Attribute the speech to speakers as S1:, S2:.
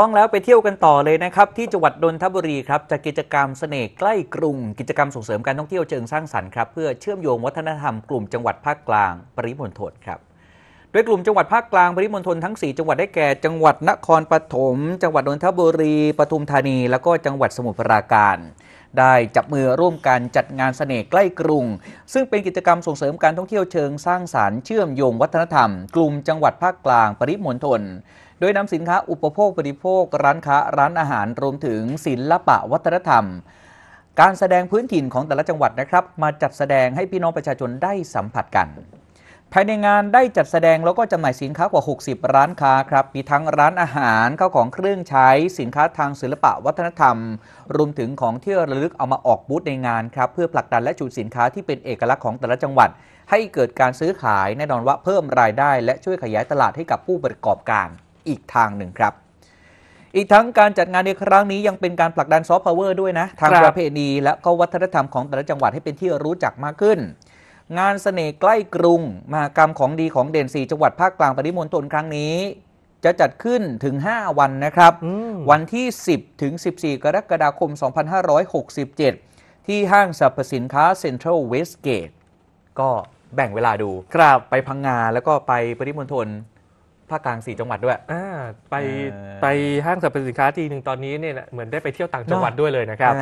S1: ต้องแล้วไปเที่ยวกันต่อเลยนะครับ ที่จังหวัดนนทบุรีครับ จาก กิจกรรมเสน่ห์ใกล้กรุง กิจกรรมส่งเสริมการท่องเที่ยวเชิงสร้างสรรค์ครับ เพื่อเชื่อมโยงวัฒนธรรมกลุ่มจังหวัดภาคกลางปริมณฑลครับดยกลุ่มจังหวัดภาคกลางปริมณฑลทั้ง 4 จังหวัด ได้แก่จังหวัดนครปฐม จังหวัดนนทบุรี ปทุมธานีแล้วก็จังหวัดสมุทรปราการ ได้จับมือร่วมกันจัดงานสเสน่ห์ใกล้กรุง ซึ่งเป็นกิจกรรมส่งเสริมการท่องเที่ยวเชิงสร้างสารรค์เชื่อม โยงวัฒนธรรม กลุ่มจังหวัดภาคกลางปริมณฑลโดยนำสินค้าอุปโภคบริโภค ร้านค้าร้านอาหารรวมถึงศิลปะวัฒนธรรมการแสดงพื้นถิ่นของแต่ละจังหวัดนะครับ มาจัดแสดงให้พี่น้องประชาชนได้สัมผัสกันภายในงานได้จัดแสดงแล้วก็จำหน่ายสินค้ากว่า 60 ร้านค้าครับ มีทั้งร้านอาหารเข้าของเครื่องใช้ สินค้าทางศิลปะวัฒนธรรม รวมถึงของที่ระลึกเอามาออกบูธในงานครับเพื่อผลักดันและจูดสินค้าที่เป็นเอกลักษณ์ของแต่ละจังหวัด ให้เกิดการซื้อขายแน่นอนว่าเพิ่มรายได้ และช่วยขยายตลาดให้กับผู้ประกอบการอีกทางหนึ่งครับ อีกทั้งการจัดงานในครั้งนี้ยังเป็นการผลักดันซอฟต์พาวเวอร์ด้วยนะทางประเพณี และก็วัฒนธรรมของแต่ละจังหวัดให้เป็นที่รู้จักมากขึ้นงานเสน่ห์ใกล้กรุง มหกรรมของดีของเด่นส่จังหวัด ภาคกลางปริมณฑลครั้งนี้ จะจัดขึ้นถึง 5 วันนะครับ วันที่ 10 ถึง 14 กรกฎาคม 2567 ที่ห้างสรรพสินค้าเซ็นทรัลเวสเกต ก็แบ่งเวลาดูครับ ไปพังงาแล้วก็ไปปริมณฑลภาคกลางสี่จังหวัดด้วยไปไปห้างสรรพสินค้าทีหนึ่งตอนนี้เนี่ยเหมือนได้ไปเที่ยวต่างจังหวัดด้วยเลยนะครับ